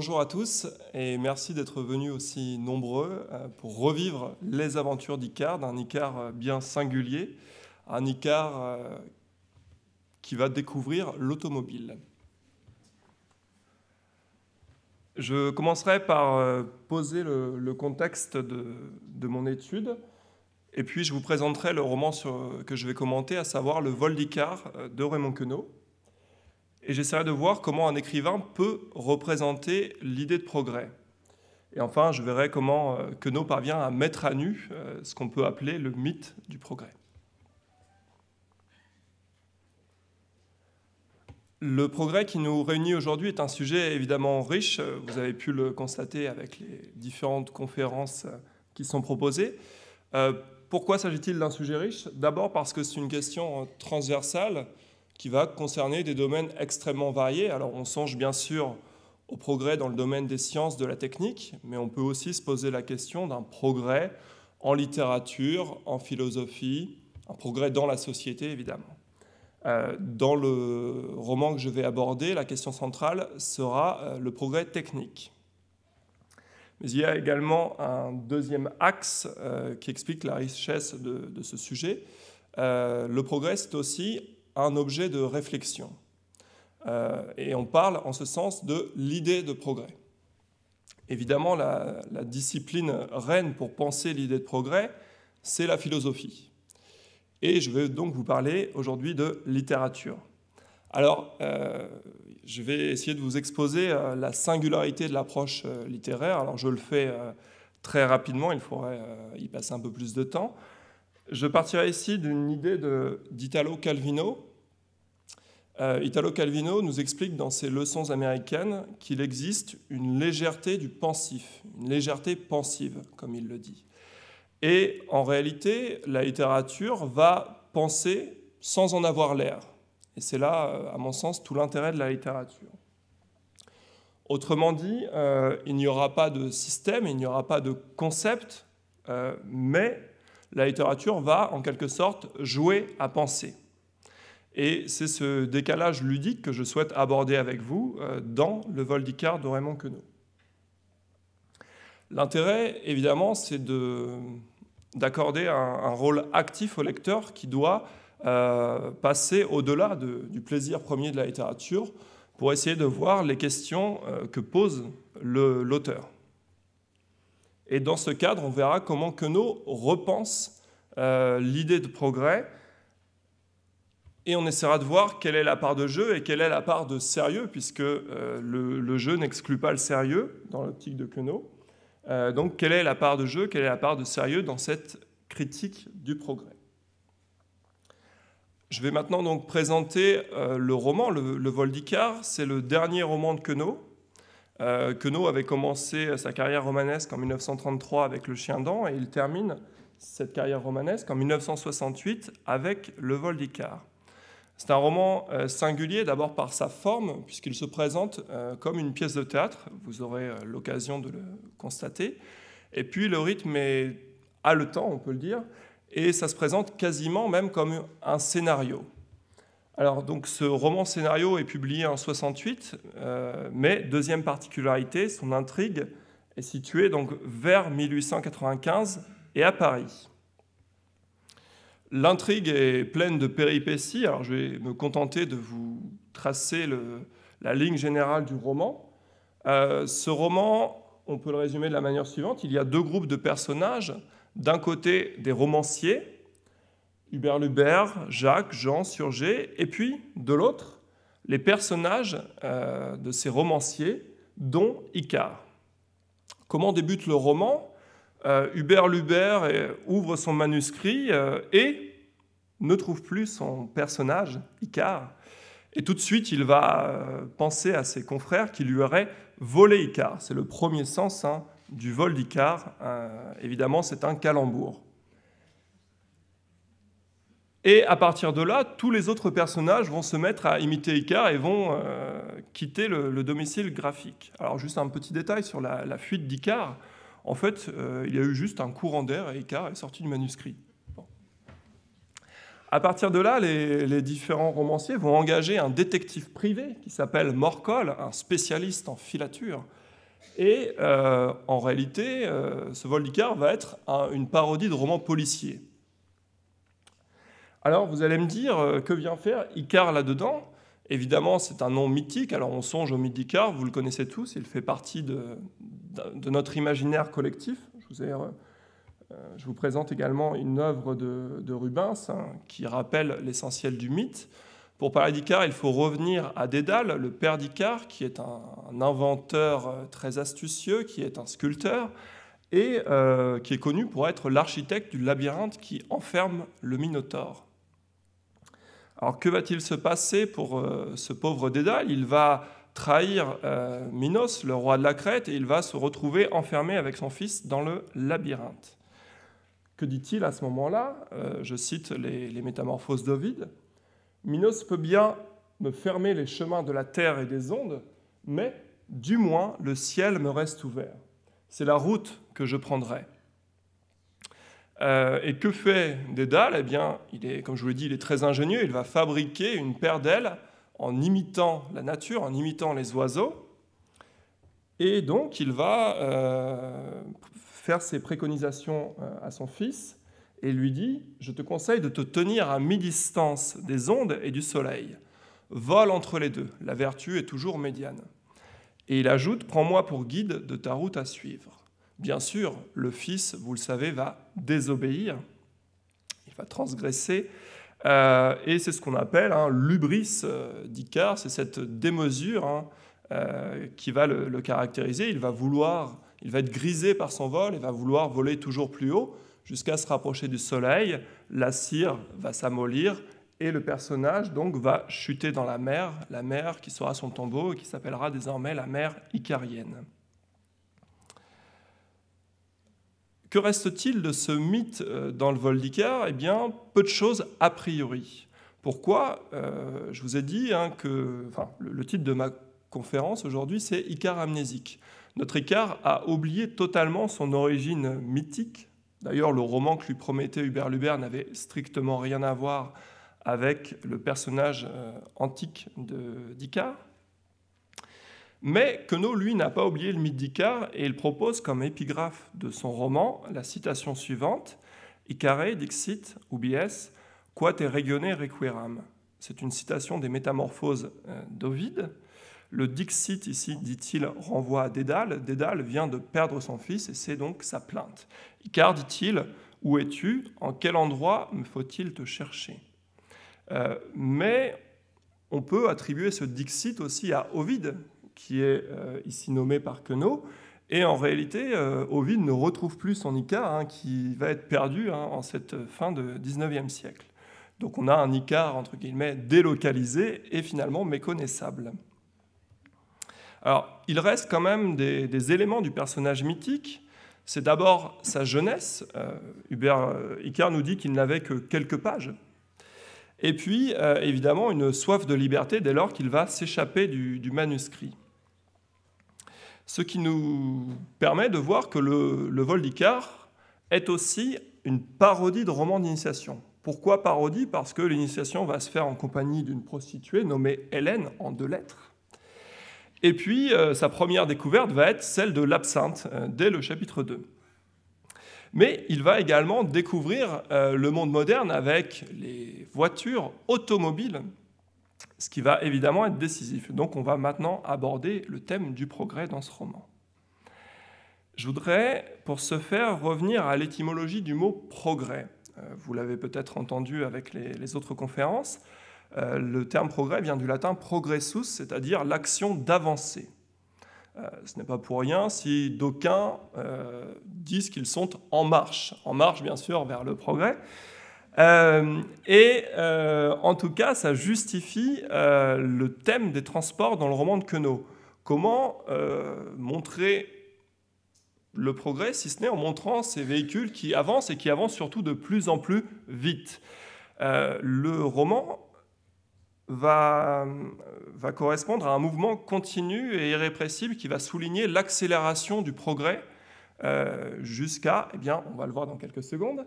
Bonjour à tous et merci d'être venus aussi nombreux euh, pour revivre les aventures d'Icard, un Icard euh, bien singulier, un Icard euh, qui va découvrir l'automobile. Je commencerai par poser le, contexte de, mon étude et puis je vous présenterai le roman que je vais commenter, à savoir Le vol d'Icard » de Raymond Queneau, et j'essaierai de voir comment un écrivain peut représenter l'idée de progrès. Et enfin, je verrai comment euh, Queneau parvient à mettre à nu euh, ce qu'on peut appeler le mythe du progrès. Le progrès qui nous réunit aujourd'hui est un sujet évidemment riche, vous avez pu le constater avec les différentes conférences euh, qui sont proposées. pourquoi s'agit-il d'un sujet riche D'abord parce que c'est une question transversale qui va concerner des domaines extrêmement variés. Alors on songe bien sûr au progrès dans le domaine des sciences, de la technique, mais on peut aussi se poser la question d'un progrès en littérature, en philosophie, un progrès dans la société évidemment. Euh, dans le roman que je vais aborder, la question centrale sera euh, le progrès technique. Mais il y a également un deuxième axe euh, qui explique la richesse de ce sujet. le progrès, c'est aussi un objet de réflexion. Euh, et on parle en ce sens de l'idée de progrès. Évidemment, la, discipline reine pour penser l'idée de progrès, c'est la philosophie. Et je vais donc vous parler aujourd'hui de littérature. Alors, euh, je vais essayer de vous exposer euh, la singularité de l'approche littéraire. Alors, je le fais très rapidement, il faudrait y passer un peu plus de temps. Je partirai ici d'une idée d'Italo Calvino, euh, Italo Calvino nous explique dans ses leçons américaines qu'il existe une légèreté du pensif, une légèreté pensive, comme il le dit. Et en réalité, la littérature va penser sans en avoir l'air. Et c'est là, euh, à mon sens, tout l'intérêt de la littérature. Autrement dit, euh, il n'y aura pas de système, il n'y aura pas de concept, mais la littérature va, en quelque sorte, jouer à penser. Et c'est ce décalage ludique que je souhaite aborder avec vous euh, dans le vol d'Icard » de Raymond Queneau. L'intérêt, évidemment, c'est d'accorder un, rôle actif au lecteur qui doit euh, passer au-delà du plaisir premier de la littérature pour essayer de voir les questions euh, que pose l'auteur. Et dans ce cadre, on verra comment Queneau repense l'idée de progrès et on essaiera de voir quelle est la part de jeu et quelle est la part de sérieux, puisque euh, le, jeu n'exclut pas le sérieux dans l'optique de Queneau. donc quelle est la part de jeu, quelle est la part de sérieux dans cette critique du progrès Je vais maintenant donc présenter euh, le roman, le, Vol d'Icare, C'est le dernier roman de Queneau. Euh, Queneau avait commencé sa carrière romanesque en 1933 avec Le Chien d'An et il termine cette carrière romanesque en 1968 avec Le Vol d'Icare. C'est un roman euh, singulier d'abord par sa forme, puisqu'il se présente euh, comme une pièce de théâtre, vous aurez euh, l'occasion de le constater, et puis le rythme est haletant, on peut le dire, et ça se présente quasiment même comme un scénario. Alors donc ce roman scénario est publié en 68, mais deuxième particularité, son intrigue est située donc vers 1895 et à Paris. L'intrigue est pleine de péripéties, alors je vais me contenter de vous tracer la ligne générale du roman. Euh, ce roman, on peut le résumer de la manière suivante, il y a deux groupes de personnages. D'un côté, des romanciers, Hubert Lubert, Jacques, Jean, Surgé, et puis, de l'autre, les personnages euh, de ces romanciers, dont Icare. Comment débute le roman euh, Hubert Lubert ouvre son manuscrit euh, et ne trouve plus son personnage, Icar Et tout de suite, il va euh, penser à ses confrères qui lui auraient volé Icar C'est le premier sens hein, du vol d'Icare. évidemment, c'est un calembour. Et à partir de là, tous les autres personnages vont se mettre à imiter Icar et vont quitter le, domicile graphique. Alors juste un petit détail sur la, fuite d'Icare. En fait, euh, il y a eu juste un courant d'air et Icare est sorti du manuscrit. À partir de là, les, différents romanciers vont engager un détective privé qui s'appelle Morcol, un spécialiste en filature. Et euh, en réalité, euh, ce vol d'Icare va être une parodie de roman policier. Alors vous allez me dire, que vient faire Icare là-dedans Évidemment, c'est un nom mythique, alors on songe au mythe car vous le connaissez tous, il fait partie de, de notre imaginaire collectif. Euh, euh, je vous, présente également une œuvre de, Rubens hein, qui rappelle l'essentiel du mythe. Pour parler d'Icare, il faut revenir à Dédale, le père d'Icare, qui est un, inventeur euh, très astucieux, qui est un sculpteur et qui est connu pour être l'architecte du labyrinthe qui enferme le Minotaure. Alors que va-t-il se passer pour ce pauvre Dédale Il va trahir euh, Minos, le roi de la Crète, et il va se retrouver enfermé avec son fils dans le labyrinthe. Que dit-il à ce moment-là euh, Je cite les, Métamorphoses d'Ovide. Minos peut bien me fermer les chemins de la terre et des ondes, mais du moins le ciel me reste ouvert. C'est la route que je prendrai. Euh, et que fait Dédale Eh bien, il est, comme je vous l'ai dit, il est très ingénieux. Il va fabriquer une paire d'ailes en imitant la nature, en imitant les oiseaux. Et donc, il va euh, faire ses préconisations euh, à son fils et lui dit, je te conseille de te tenir à mi-distance des ondes et du soleil. Vole entre les deux, la vertu est toujours médiane. Et il ajoute, prends-moi pour guide de ta route à suivre. Bien sûr, le fils, vous le savez, va désobéir, il va transgresser, euh, et c'est ce qu'on appelle hein, l'ubris euh, d'Icare, c'est cette démesure hein, euh, qui va le, caractériser. Il va vouloir, il va être grisé par son vol, et va vouloir voler toujours plus haut jusqu'à se rapprocher du soleil. La cire va s'amollir et le personnage donc va chuter dans la mer, la mer qui sera son tombeau et qui s'appellera désormais la mer icarienne. Que reste-t-il de ce mythe euh, dans le vol d'Icare Eh bien, peu de choses a priori. Pourquoi euh, Je vous ai dit hein, que le, titre de ma conférence aujourd'hui, c'est Icare amnésique. Notre Icare a oublié totalement son origine mythique. D'ailleurs, le roman que lui promettait Hubert Lubert n'avait strictement rien à voir avec le personnage euh, antique d'Icare. Mais Queneau, lui, n'a pas oublié le mythe et il propose comme épigraphe de son roman la citation suivante Icare dixit ubies quate regione requiram. C'est une citation des Métamorphoses euh, d'Ovide. Le dixit ici, dit-il, renvoie à Dédale. Dédale vient de perdre son fils et c'est donc sa plainte. Icare, dit-il, où es-tu En quel endroit me faut-il te chercher euh, Mais on peut attribuer ce dixit aussi à Ovide, qui est euh, ici nommé par Queneau. Et en réalité, euh, Ovid ne retrouve plus son Icare, hein, qui va être perdu hein, en cette fin de XIXe siècle. Donc on a un Icare, entre guillemets, délocalisé et finalement méconnaissable. Alors, il reste quand même des, éléments du personnage mythique. C'est d'abord sa jeunesse. Euh, Hubert Icare nous dit qu'il n'avait que quelques pages. Et puis, évidemment, une soif de liberté dès lors qu'il va s'échapper du manuscrit ce qui nous permet de voir que le, vol d'Icar est aussi une parodie de roman d'initiation. Pourquoi parodie Parce que l'initiation va se faire en compagnie d'une prostituée nommée Hélène en deux lettres. Et puis, euh, sa première découverte va être celle de l'absinthe, euh, dès le chapitre 2. Mais il va également découvrir euh, le monde moderne avec les voitures automobiles ce qui va évidemment être décisif. Donc on va maintenant aborder le thème du progrès dans ce roman. Je voudrais, pour ce faire, revenir à l'étymologie du mot progrès. Euh, vous l'avez peut-être entendu avec les, autres conférences. Euh, le terme progrès vient du latin progressus, c'est-à-dire l'action d'avancer. Euh, ce n'est pas pour rien si d'aucuns disent qu'ils sont en marche, en marche bien sûr vers le progrès, euh, et euh, en tout cas, ça justifie euh, le thème des transports dans le roman de Queneau. Comment montrer le progrès, si ce n'est en montrant ces véhicules qui avancent et qui avancent surtout de plus en plus vite Le roman va, va correspondre à un mouvement continu et irrépressible qui va souligner l'accélération du progrès jusqu'à, eh bien, on va le voir dans quelques secondes,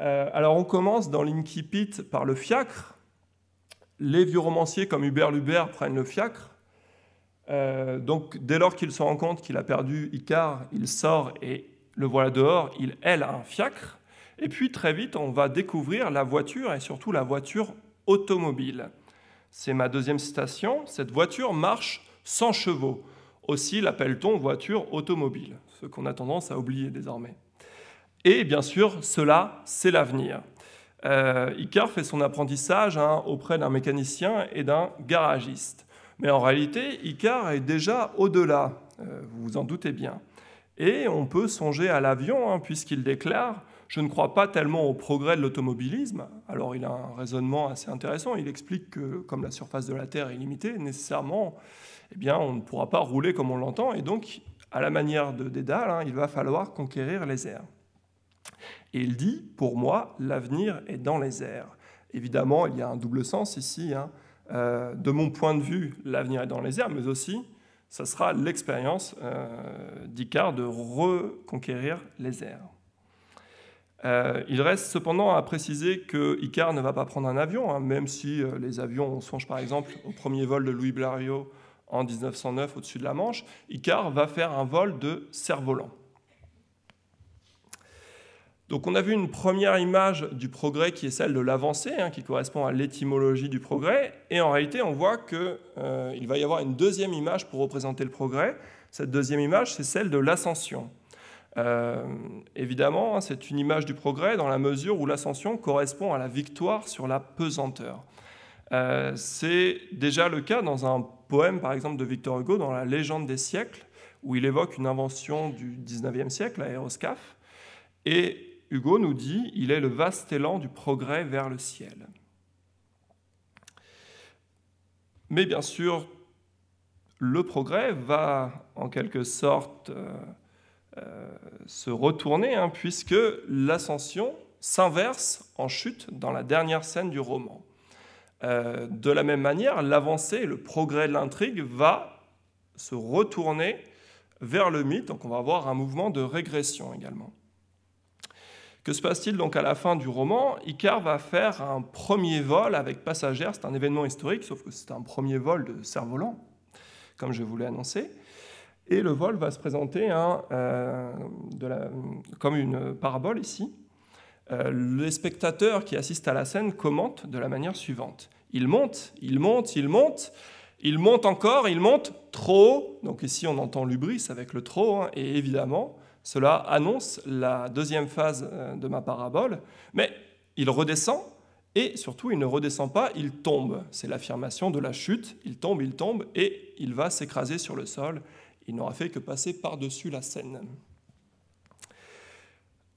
euh, alors on commence dans l'Inkipit par le fiacre. Les vieux romanciers comme Hubert Lubert prennent le fiacre. Euh, donc dès lors qu'il se rend compte qu'il a perdu Icar, il sort et le voilà dehors, il a un fiacre. Et puis très vite, on va découvrir la voiture et surtout la voiture automobile. C'est ma deuxième citation. Cette voiture marche sans chevaux. Aussi l'appelle-t-on voiture automobile, ce qu'on a tendance à oublier désormais. Et bien sûr, cela, c'est l'avenir. Euh, Icar fait son apprentissage hein, auprès d'un mécanicien et d'un garagiste. Mais en réalité, Icar est déjà au-delà, euh, vous vous en doutez bien. Et on peut songer à l'avion, hein, puisqu'il déclare Je ne crois pas tellement au progrès de l'automobilisme. Alors il a un raisonnement assez intéressant. Il explique que, comme la surface de la Terre est limitée, nécessairement, eh bien, on ne pourra pas rouler comme on l'entend. Et donc, à la manière de Dédale, hein, il va falloir conquérir les airs. Et il dit, pour moi, l'avenir est dans les airs. Évidemment, il y a un double sens ici. Hein. Euh, de mon point de vue, l'avenir est dans les airs, mais aussi, ça sera l'expérience euh, d'Icare de reconquérir les airs. Euh, il reste cependant à préciser que Icar ne va pas prendre un avion, hein, même si euh, les avions, on songe par exemple au premier vol de Louis Blario en 1909 au-dessus de la Manche, Icare va faire un vol de cerf-volant. Donc on a vu une première image du progrès qui est celle de l'avancée, hein, qui correspond à l'étymologie du progrès, et en réalité on voit qu'il euh, va y avoir une deuxième image pour représenter le progrès. Cette deuxième image, c'est celle de l'ascension. Euh, évidemment, hein, c'est une image du progrès dans la mesure où l'ascension correspond à la victoire sur la pesanteur. Euh, c'est déjà le cas dans un poème, par exemple, de Victor Hugo, dans La légende des siècles, où il évoque une invention du 19e siècle, l'aéroscaf. Et Hugo nous dit, il est le vaste élan du progrès vers le ciel. Mais bien sûr, le progrès va en quelque sorte euh, euh, se retourner, hein, puisque l'ascension s'inverse en chute dans la dernière scène du roman. Euh, de la même manière, l'avancée, le progrès de l'intrigue va se retourner vers le mythe, donc on va avoir un mouvement de régression également. Que se passe-t-il donc à la fin du roman Icare va faire un premier vol avec passagère, c'est un événement historique, sauf que c'est un premier vol de cerf-volant, comme je vous l'ai annoncé. Et le vol va se présenter hein, euh, comme une parabole ici. Euh, les spectateurs qui assistent à la scène commentent de la manière suivante. Il monte, il monte, il monte, il monte encore, il monte trop. Donc ici on entend l'ubris avec le trop, hein, et évidemment, cela annonce la deuxième phase euh, de ma parabole, mais il redescend et surtout il ne redescend pas, il tombe. C'est l'affirmation de la chute, il tombe, il tombe et il va s'écraser sur le sol. Il n'aura fait que passer par-dessus la scène.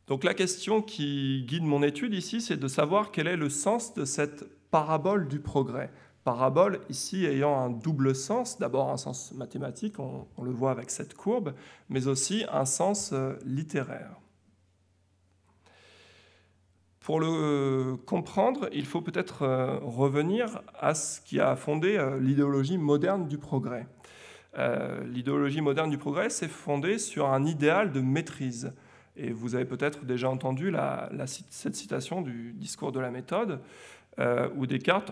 Donc la question qui guide mon étude ici, c'est de savoir quel est le sens de cette parabole du progrès parabole ici ayant un double sens, d'abord un sens mathématique, on, le voit avec cette courbe, mais aussi un sens euh, littéraire. Pour le euh, comprendre, il faut peut-être euh, revenir à ce qui a fondé l'idéologie moderne du progrès. l'idéologie moderne du progrès s'est fondée sur un idéal de maîtrise. Et vous avez peut-être déjà entendu cette citation du discours de la méthode, où Descartes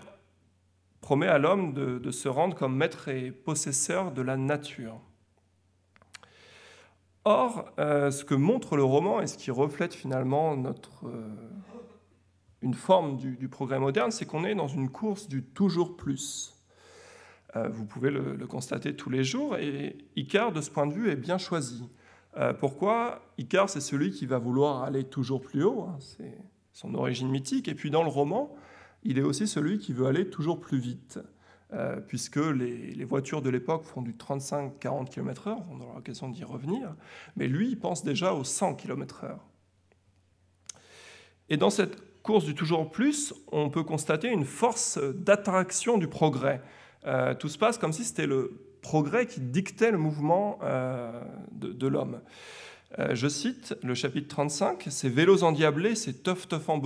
promet à l'homme de, se rendre comme maître et possesseur de la nature. Or, euh, ce que montre le roman et ce qui reflète finalement notre, euh, une forme du, progrès moderne, c'est qu'on est dans une course du toujours plus. Euh, vous pouvez le, constater tous les jours et Icare, de ce point de vue, est bien choisi. pourquoi Icare, c'est celui qui va vouloir aller toujours plus haut, hein, c'est son origine mythique. Et puis dans le roman, il est aussi celui qui veut aller toujours plus vite, euh, puisque les, voitures de l'époque font du 35-40 km/h, on aura l'occasion d'y revenir, mais lui, il pense déjà aux 100 km/h. Et dans cette course du toujours plus, on peut constater une force d'attraction du progrès. Euh, tout se passe comme si c'était le progrès qui dictait le mouvement euh, de, l'homme. je cite le chapitre 35, ces vélos endiablés, ces tough tough en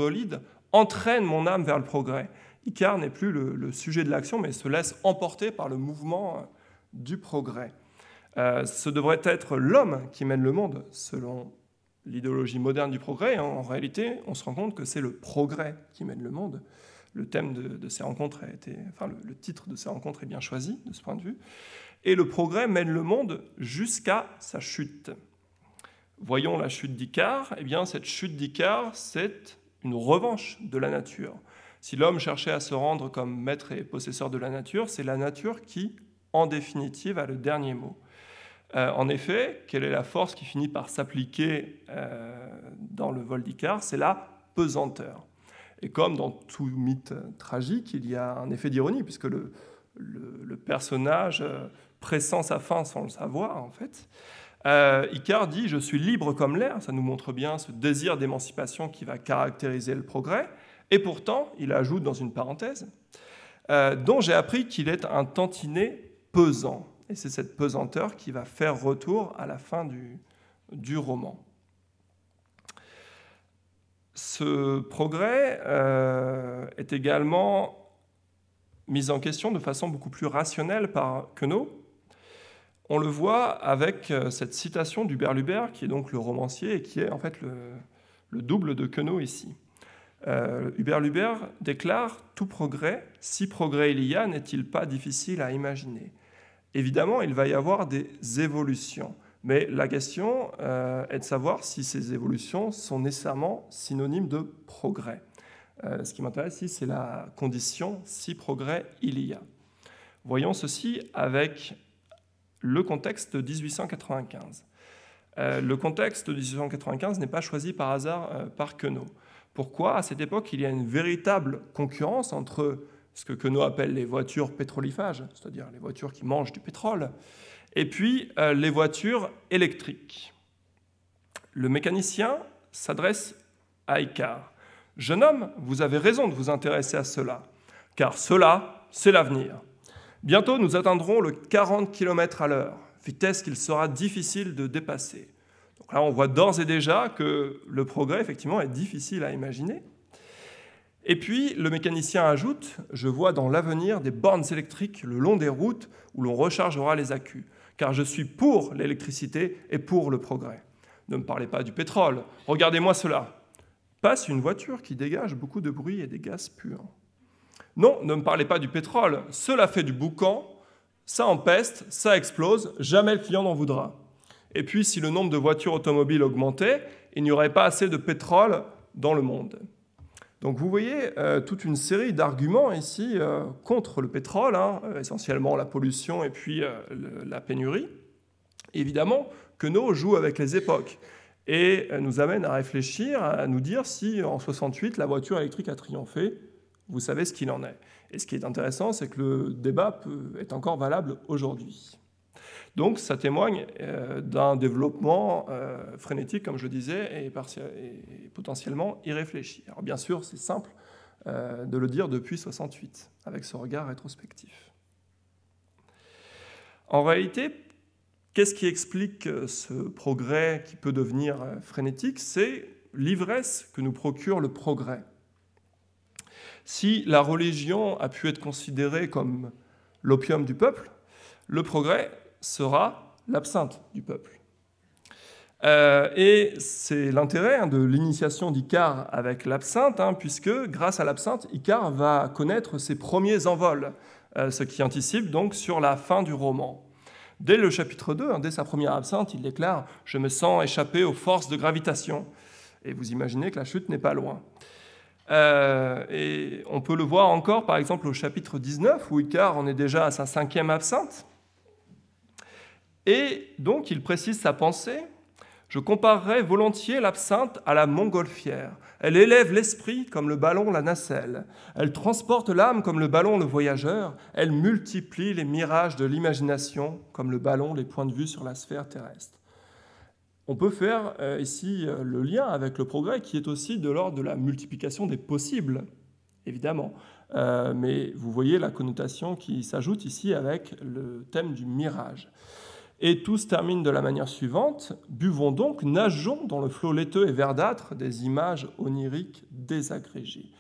entraîne mon âme vers le progrès. icar n'est plus le, sujet de l'action, mais se laisse emporter par le mouvement euh, du progrès. Euh, ce devrait être l'homme qui mène le monde, selon l'idéologie moderne du progrès. Hein. En réalité, on se rend compte que c'est le progrès qui mène le monde. Le thème de, ces rencontres a été, enfin, le, titre de ces rencontres est bien choisi de ce point de vue. Et le progrès mène le monde jusqu'à sa chute. Voyons la chute d'Icare. Eh bien, cette chute d'Icare, c'est une revanche de la nature. Si l'homme cherchait à se rendre comme maître et possesseur de la nature, c'est la nature qui, en définitive, a le dernier mot. Euh, en effet, quelle est la force qui finit par s'appliquer euh, dans le vol d'Icare C'est la pesanteur. Et comme dans tout mythe tragique, il y a un effet d'ironie, puisque le, le personnage euh, pressent sa fin sans le savoir, en fait. Euh, dit Je suis libre comme l'air ça nous montre bien ce désir d'émancipation qui va caractériser le progrès. Et pourtant, il ajoute dans une parenthèse euh, dont j'ai appris qu'il est un tantinet pesant. Et c'est cette pesanteur qui va faire retour à la fin du, roman. Ce progrès euh, est également mis en question de façon beaucoup plus rationnelle par Queneau, on le voit avec euh, cette citation d'Hubert Lubert, qui est donc le romancier et qui est en fait le, double de Queneau ici. Euh, Hubert Lubert déclare Tout progrès, si progrès il y a, n'est-il pas difficile à imaginer Évidemment, il va y avoir des évolutions, mais la question euh, est de savoir si ces évolutions sont nécessairement synonymes de progrès. ce qui m'intéresse ici, c'est la condition si progrès il y a. Voyons ceci avec le contexte de 1895. Euh, le contexte de 1895 n'est pas choisi par hasard euh, par Queneau. Pourquoi À cette époque, il y a une véritable concurrence entre ce que Queneau appelle les voitures pétrolifages, c'est-à-dire les voitures qui mangent du pétrole, et puis euh, les voitures électriques. Le mécanicien s'adresse à Icar. « Jeune homme, vous avez raison de vous intéresser à cela, car cela, c'est l'avenir. Bientôt, nous atteindrons le 40 km à l'heure, vitesse qu'il sera difficile de dépasser. Donc là, on voit d'ores et déjà que le progrès, effectivement, est difficile à imaginer. Et puis, le mécanicien ajoute, je vois dans l'avenir des bornes électriques le long des routes où l'on rechargera les accus, car je suis pour l'électricité et pour le progrès. Ne me parlez pas du pétrole, regardez-moi cela. Passe une voiture qui dégage beaucoup de bruit et des gaz puants. Non, ne me parlez pas du pétrole. Cela fait du boucan, ça empeste, ça explose, jamais le client n'en voudra. Et puis, si le nombre de voitures automobiles augmentait, il n'y aurait pas assez de pétrole dans le monde. Donc vous voyez euh, toute une série d'arguments ici euh, contre le pétrole, hein, euh, essentiellement la pollution et puis la pénurie. Évidemment, Queneau joue avec les époques et nous amène à réfléchir, à nous dire si en 68 la voiture électrique a triomphé vous savez ce qu'il en est. Et ce qui est intéressant, c'est que le débat peut, est encore valable aujourd'hui. Donc ça témoigne euh, d'un développement euh, frénétique, comme je le disais, et, potentiellement irréfléchi. Alors bien sûr, c'est simple euh, de le dire depuis 68, avec ce regard rétrospectif. En réalité, qu'est-ce qui explique ce progrès qui peut devenir frénétique C'est l'ivresse que nous procure le progrès. Si la religion a pu être considérée comme l'opium du peuple, le progrès sera l'absinthe du peuple. Euh, et c'est l'intérêt hein, de l'initiation d'Icare avec l'absinthe, hein, puisque grâce à l'absinthe, Icare va connaître ses premiers envols, euh, ce qui anticipe donc sur la fin du roman. Dès le chapitre 2, hein, dès sa première absinthe, il déclare ⁇ Je me sens échappé aux forces de gravitation ⁇ Et vous imaginez que la chute n'est pas loin. Euh, et on peut le voir encore, par exemple, au chapitre 19, où Icare en est déjà à sa cinquième absinthe. Et donc, il précise sa pensée. Je comparerais volontiers l'absinthe à la montgolfière. Elle élève l'esprit comme le ballon la nacelle. Elle transporte l'âme comme le ballon le voyageur. Elle multiplie les mirages de l'imagination comme le ballon les points de vue sur la sphère terrestre on peut faire euh, ici euh, le lien avec le progrès qui est aussi de l'ordre de la multiplication des possibles, évidemment. Euh, mais vous voyez la connotation qui s'ajoute ici avec le thème du mirage. Et tout se termine de la manière suivante. Buvons donc, nageons dans le flot laiteux et verdâtre des images oniriques désagrégées.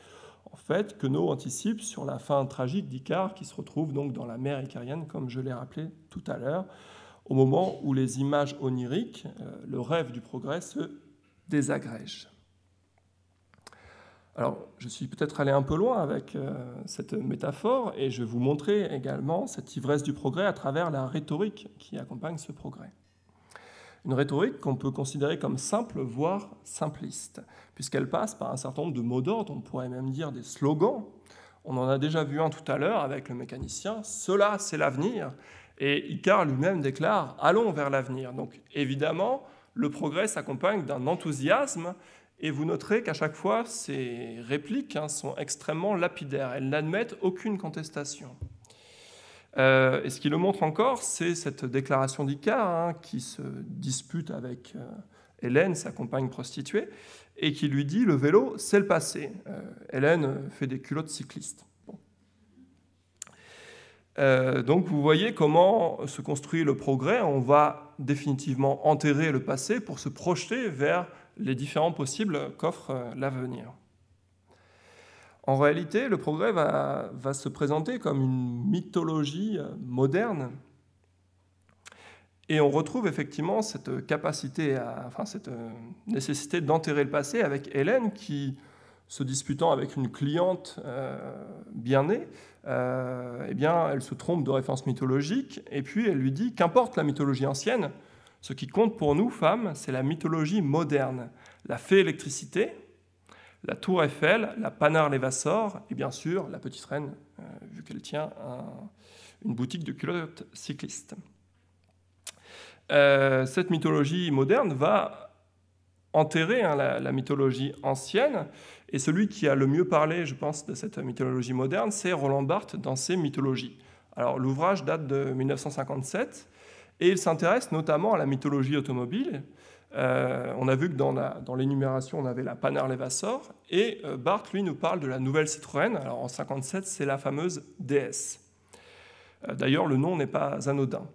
En fait, Queneau anticipe sur la fin tragique d'Icare qui se retrouve donc dans la mer icarienne, comme je l'ai rappelé tout à l'heure au moment où les images oniriques, euh, le rêve du progrès, se désagrègent. Alors, je suis peut-être allé un peu loin avec euh, cette métaphore et je vais vous montrer également cette ivresse du progrès à travers la rhétorique qui accompagne ce progrès. Une rhétorique qu'on peut considérer comme simple, voire simpliste, puisqu'elle passe par un certain nombre de mots d'ordre, on pourrait même dire des slogans. On en a déjà vu un tout à l'heure avec le mécanicien, cela c'est l'avenir, et Icar lui-même déclare Allons vers l'avenir. Donc évidemment, le progrès s'accompagne d'un enthousiasme, et vous noterez qu'à chaque fois, ces répliques hein, sont extrêmement lapidaires. Elles n'admettent aucune contestation. Euh, et ce qui le montre encore, c'est cette déclaration d'Icar hein, qui se dispute avec euh, Hélène, sa compagne prostituée, et qui lui dit Le vélo, c'est le passé. Euh, Hélène fait des culottes cyclistes. Euh, donc vous voyez comment se construit le progrès. On va définitivement enterrer le passé pour se projeter vers les différents possibles qu'offre euh, l'avenir. En réalité, le progrès va, se présenter comme une mythologie euh, moderne. Et on retrouve effectivement cette capacité, enfin cette nécessité d'enterrer le passé avec Hélène qui se disputant avec une cliente euh, bien née, euh, eh bien, elle se trompe de référence mythologique, et puis elle lui dit qu'importe la mythologie ancienne, ce qui compte pour nous, femmes, c'est la mythologie moderne, la fée électricité, la tour Eiffel, la panard Lévassor, et bien sûr la petite reine, euh, vu qu'elle tient une boutique de culottes cyclistes. cette mythologie moderne va enterrer hein, la, mythologie ancienne et celui qui a le mieux parlé, je pense, de cette mythologie moderne, c'est Roland Barthes dans ses mythologies. Alors l'ouvrage date de 1957 et il s'intéresse notamment à la mythologie automobile. Euh, on a vu que dans l'énumération, on avait la Panhard Levassor et euh, Barthes, lui, nous parle de la nouvelle Citroën. Alors en 57, c'est la fameuse DS. Euh, d'ailleurs, le nom n'est pas anodin.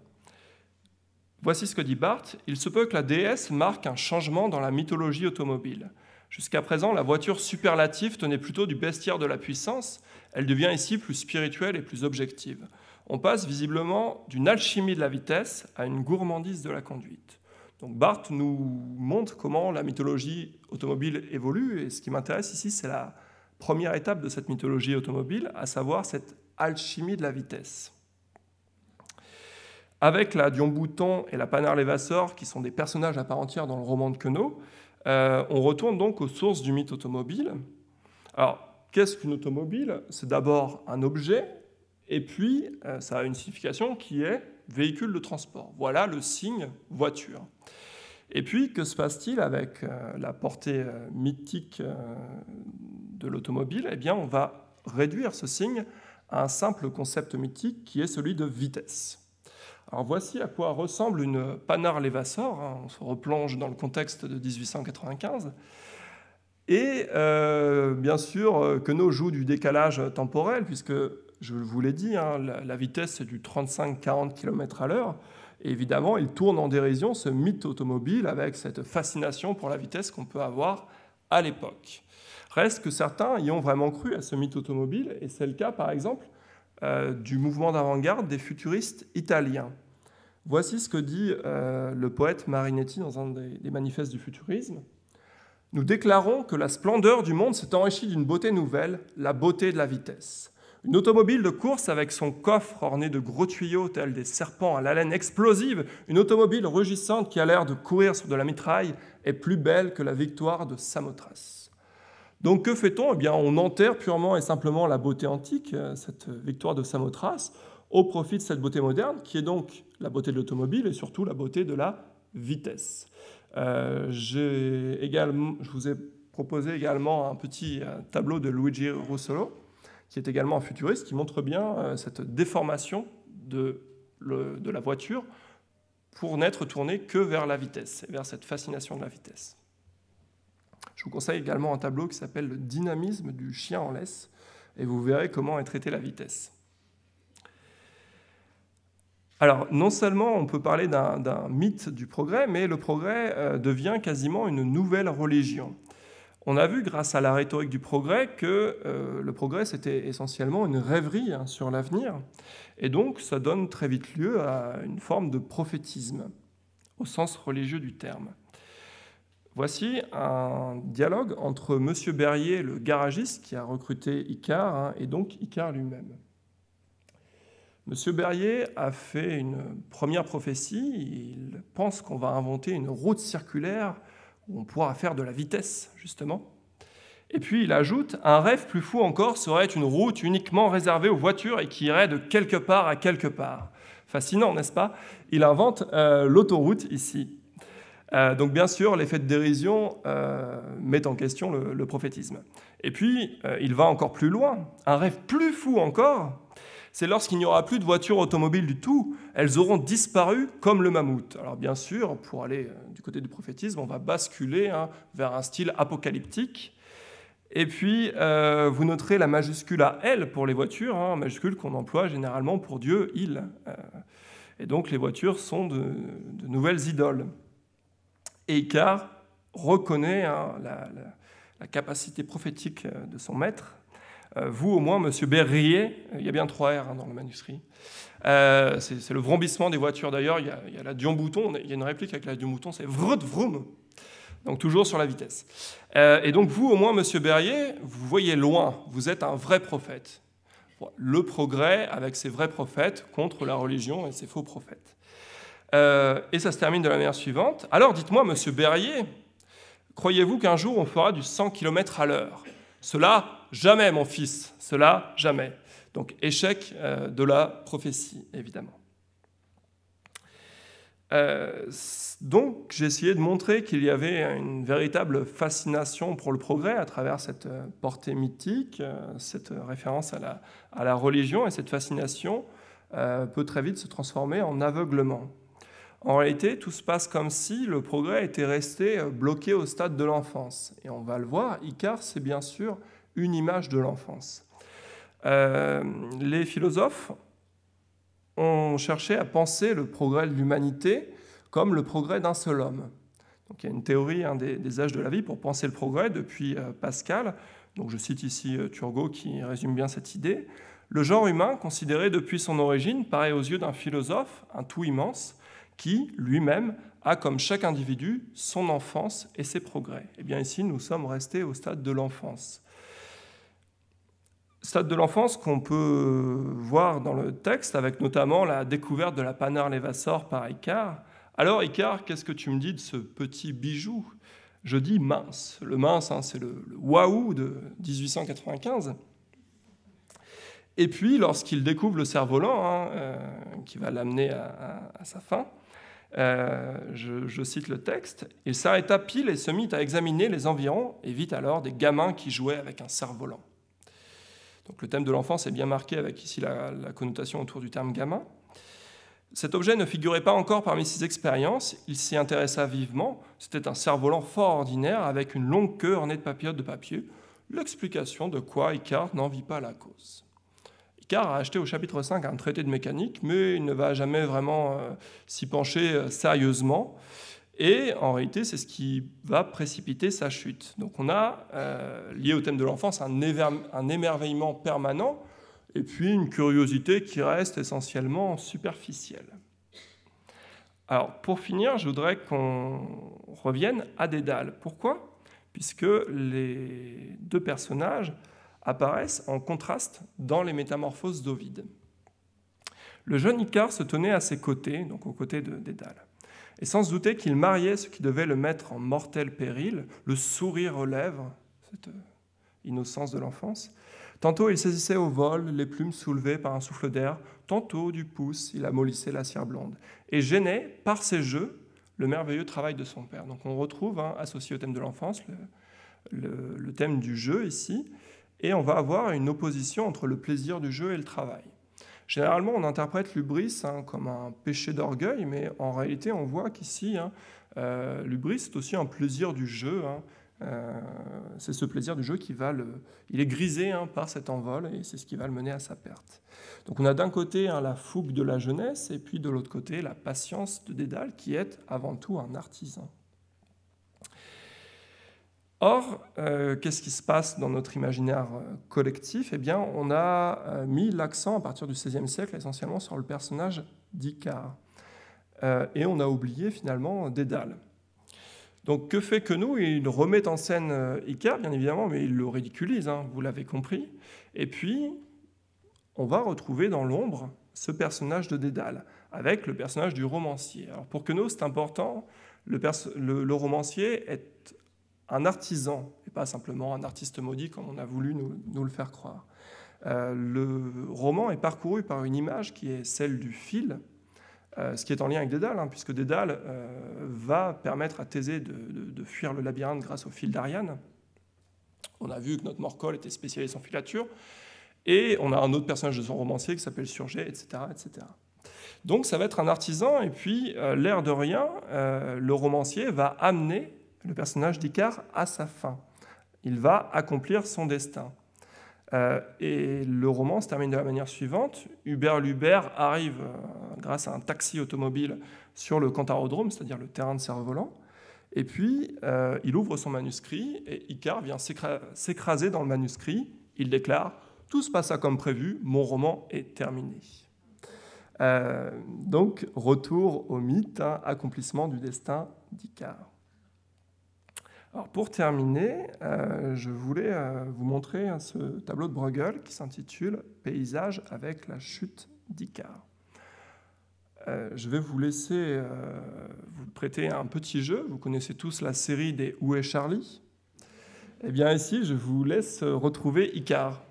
Voici ce que dit Barthes. Il se peut que la DS marque un changement dans la mythologie automobile. Jusqu'à présent, la voiture superlative tenait plutôt du bestiaire de la puissance, elle devient ici plus spirituelle et plus objective. On passe visiblement d'une alchimie de la vitesse à une gourmandise de la conduite. Donc Barthes nous montre comment la mythologie automobile évolue, et ce qui m'intéresse ici, c'est la première étape de cette mythologie automobile, à savoir cette alchimie de la vitesse. Avec la Dion-Bouton et la panard qui sont des personnages à part entière dans le roman de Queneau, euh, on retourne donc aux sources du mythe automobile. Alors, qu'est-ce qu'une automobile C'est d'abord un objet, et puis euh, ça a une signification qui est véhicule de transport. Voilà le signe voiture. Et puis, que se passe-t-il avec euh, la portée mythique de l'automobile Eh bien, on va réduire ce signe à un simple concept mythique qui est celui de vitesse. Alors voici à quoi ressemble une panard Levassor, hein, on se replonge dans le contexte de 1895. Et euh, bien sûr, euh, Queneau joue du décalage temporel, puisque, je vous l'ai dit, hein, la, vitesse est du 35-40 km à l'heure. évidemment, il tourne en dérision ce mythe automobile avec cette fascination pour la vitesse qu'on peut avoir à l'époque. Reste que certains y ont vraiment cru à ce mythe automobile, et c'est le cas par exemple euh, du mouvement d'avant-garde des futuristes italiens. Voici ce que dit euh, le poète Marinetti dans un des, manifestes du futurisme. Nous déclarons que la splendeur du monde s'est enrichie d'une beauté nouvelle, la beauté de la vitesse. Une automobile de course avec son coffre orné de gros tuyaux tels des serpents à l'haleine explosive, une automobile rugissante qui a l'air de courir sur de la mitraille, est plus belle que la victoire de Samothrace. Donc que fait-on eh bien, on enterre purement et simplement la beauté antique, euh, cette victoire de Samothrace, au profit de cette beauté moderne, qui est donc la beauté de l'automobile et surtout la beauté de la vitesse. Euh, j'ai également, je vous ai proposé également un petit euh, tableau de Luigi Russolo, qui est également un futuriste, qui montre bien cette déformation de, de la voiture pour n'être tournée que vers la vitesse, vers cette fascination de la vitesse. Je vous conseille également un tableau qui s'appelle le dynamisme du chien en laisse, et vous verrez comment est traitée la vitesse. Alors, non seulement on peut parler d'un mythe du progrès, mais le progrès euh, devient quasiment une nouvelle religion. On a vu grâce à la rhétorique du progrès que euh, le progrès c'était essentiellement une rêverie hein, sur l'avenir, et donc ça donne très vite lieu à une forme de prophétisme au sens religieux du terme. Voici un dialogue entre M. Berrier, le garagiste qui a recruté Icare, hein, et donc Icare lui-même. M. Berrier a fait une première prophétie. Il pense qu'on va inventer une route circulaire où on pourra faire de la vitesse, justement. Et puis il ajoute Un rêve plus fou encore serait une route uniquement réservée aux voitures et qui irait de quelque part à quelque part. Fascinant, n'est-ce pas Il invente euh, l'autoroute ici. Euh, donc bien sûr, l'effet de dérision euh, met en question le, prophétisme. Et puis, euh, il va encore plus loin. Un rêve plus fou encore, c'est lorsqu'il n'y aura plus de voitures automobiles du tout. Elles auront disparu comme le mammouth. Alors bien sûr, pour aller du côté du prophétisme, on va basculer hein, vers un style apocalyptique. Et puis, vous noterez la majuscule à L pour les voitures, hein, majuscule qu'on emploie généralement pour Dieu, il. et donc, les voitures sont de nouvelles idoles. Et reconnaît hein, la, capacité prophétique euh, de son maître. Euh, vous, au moins, monsieur Berrier, euh, il y a bien trois R hein, dans le manuscrit. c'est le vrombissement des voitures d'ailleurs. Il, y a la Dion-Bouton, il y a une réplique avec la Dion-Bouton, c'est vrout vroom. Donc toujours sur la vitesse. et donc vous, au moins, monsieur Berrier, vous voyez loin, vous êtes un vrai prophète. Le progrès avec ses vrais prophètes contre la religion et ses faux prophètes. Euh, et ça se termine de la manière suivante. Alors dites-moi, monsieur Berrier, croyez-vous qu'un jour on fera du 100 km à l'heure Cela, jamais, mon fils, cela, jamais. Donc échec euh, de la prophétie, évidemment. Euh, donc j'ai essayé de montrer qu'il y avait une véritable fascination pour le progrès à travers cette portée mythique, cette référence à la, religion, et cette fascination peut très vite se transformer en aveuglement. En réalité, tout se passe comme si le progrès était resté euh, bloqué au stade de l'enfance. Et on va le voir, Icare, c'est bien sûr une image de l'enfance. Euh, les philosophes ont cherché à penser le progrès de l'humanité comme le progrès d'un seul homme. Donc, il y a une théorie hein, des, âges de la vie pour penser le progrès depuis euh, Pascal. Donc, je cite ici Turgot qui résume bien cette idée. Le genre humain, considéré depuis son origine, paraît aux yeux d'un philosophe un tout immense qui, lui-même, a comme chaque individu son enfance et ses progrès. Et eh bien ici, nous sommes restés au stade de l'enfance. Stade de l'enfance qu'on peut voir dans le texte, avec notamment la découverte de la panard Lévassor par Icare. Alors, Icare, qu'est-ce que tu me dis de ce petit bijou Je dis mince. Le mince, hein, c'est le, waouh de 1895. Et puis, lorsqu'il découvre le cerf-volant, hein, euh, qui va l'amener à, sa fin, euh, je, cite le texte, il s'arrêta pile et se mit à examiner les environs et vit alors des gamins qui jouaient avec un cerf-volant. Donc le thème de l'enfance est bien marqué avec ici la, connotation autour du terme gamin. Cet objet ne figurait pas encore parmi ses expériences, il s'y intéressa vivement. C'était un cerf-volant fort ordinaire avec une longue queue ornée de papillotes de papier, l'explication de quoi écart n'en vit pas la cause. Car a acheté au chapitre 5 un traité de mécanique, mais il ne va jamais vraiment euh, s'y pencher euh, sérieusement. Et en réalité, c'est ce qui va précipiter sa chute. Donc on a, euh, lié au thème de l'enfance, un, émerveillement permanent et puis une curiosité qui reste essentiellement superficielle. Alors pour finir, je voudrais qu'on revienne à Dédale. Pourquoi Puisque les deux personnages apparaissent en contraste dans les métamorphoses d'Ovide. Le jeune Icare se tenait à ses côtés, donc aux côtés de Dédale, et sans se douter qu'il mariait ce qui devait le mettre en mortel péril, le sourire aux lèvres, cette euh, innocence de l'enfance. Tantôt il saisissait au vol les plumes soulevées par un souffle d'air, tantôt du pouce il amollissait la cire blonde, et gênait par ses jeux le merveilleux travail de son père. Donc on retrouve, hein, associé au thème de l'enfance, le, thème du jeu ici, et on va avoir une opposition entre le plaisir du jeu et le travail. Généralement, on interprète l'ubris hein, comme un péché d'orgueil, mais en réalité, on voit qu'ici, hein, euh, l'ubris, c'est aussi un plaisir du jeu. Hein. Euh, c'est ce plaisir du jeu qui va le... Il est grisé hein, par cet envol et c'est ce qui va le mener à sa perte. Donc on a d'un côté la fougue de la jeunesse et puis de l'autre côté la patience de Dédale qui est avant tout un artisan. Or, euh, qu'est-ce qui se passe dans notre imaginaire euh, collectif Eh bien, on a euh, mis l'accent à partir du XVIe siècle essentiellement sur le personnage d'Icare. et on a oublié finalement Dédale. Donc, que fait que nous Il remet en scène Icare, bien évidemment, mais il le ridiculise, hein, vous l'avez compris. Et puis, on va retrouver dans l'ombre ce personnage de Dédale, avec le personnage du romancier. Alors, pour que nous, c'est important le, romancier est un artisan, et pas simplement un artiste maudit comme on a voulu nous, le faire croire. Euh, le roman est parcouru par une image qui est celle du fil, euh, ce qui est en lien avec Dédale, hein, puisque Dédale euh, va permettre à Thésée de, fuir le labyrinthe grâce au fil d'Ariane. On a vu que notre Morcol était spécialiste en filature, et on a un autre personnage de son romancier qui s'appelle Surgé, etc., etc. Donc ça va être un artisan, et puis l'air de rien, le romancier va amener le personnage d'Icare a sa fin. Il va accomplir son destin. Euh, et le roman se termine de la manière suivante. Hubert Lubert arrive, euh, grâce à un taxi automobile, sur le Cantarodrome, c'est-à-dire le terrain de cerf-volant. Et puis, euh, il ouvre son manuscrit et Icare vient s'écraser dans le manuscrit. Il déclare Tout se passa comme prévu, mon roman est terminé. donc, retour au mythe, hein, accomplissement du destin d'Icare pour terminer, euh, je voulais euh, vous montrer hein, ce tableau de Bruegel qui s'intitule Paysage avec la chute d'Icare. Euh, je vais vous laisser vous prêter un petit jeu. Vous connaissez tous la série des Où est Charlie Eh bien ici, je vous laisse retrouver Icare.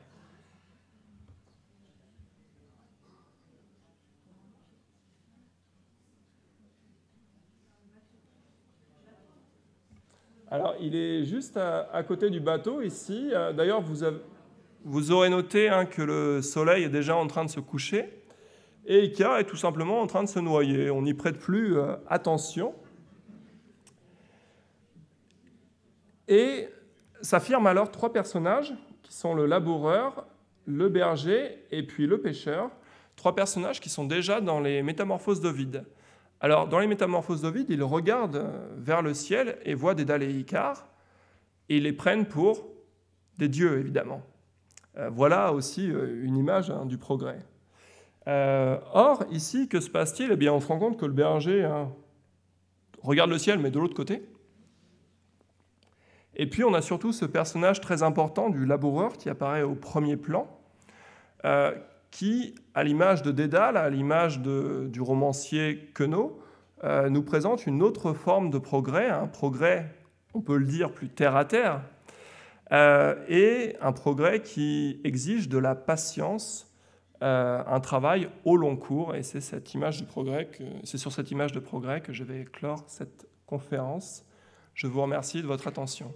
Alors, il est juste à, côté du bateau ici. Euh, d'ailleurs, vous, aurez noté hein, que le soleil est déjà en train de se coucher et Ika est tout simplement en train de se noyer. On n'y prête plus euh, attention. Et s'affirment alors trois personnages qui sont le laboureur, le berger et puis le pêcheur. Trois personnages qui sont déjà dans les métamorphoses d'Ovide. Alors, dans les métamorphoses d'Ovide, ils regardent euh, vers le ciel et voit des daléicars, et ils les prennent pour des dieux, évidemment. Euh, voilà aussi euh, une image hein, du progrès. or, ici, que se passe-t-il Eh bien, on se rend compte que le berger hein, regarde le ciel, mais de l'autre côté. Et puis, on a surtout ce personnage très important du laboureur qui apparaît au premier plan, qui, à l'image de Dédale, à l'image du romancier Queneau, euh, nous présente une autre forme de progrès, un progrès, on peut le dire, plus terre à terre, euh, et un progrès qui exige de la patience, euh, un travail au long cours. Et c'est cette image de progrès, c'est sur cette image de progrès que je vais clore cette conférence. Je vous remercie de votre attention.